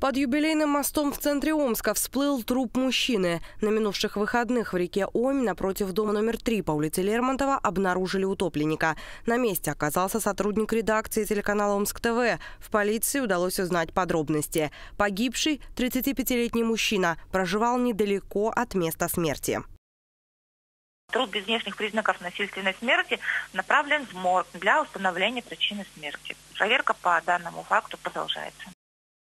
Под юбилейным мостом в центре Омска всплыл труп мужчины. На минувших выходных в реке Омь напротив дома номер три по улице Лермонтова обнаружили утопленника. На месте оказался сотрудник редакции телеканала Омск ТВ. В полиции удалось узнать подробности. Погибший 35-летний мужчина проживал недалеко от места смерти. Труп без внешних признаков насильственной смерти направлен в морг для установления причины смерти. Проверка по данному факту продолжается.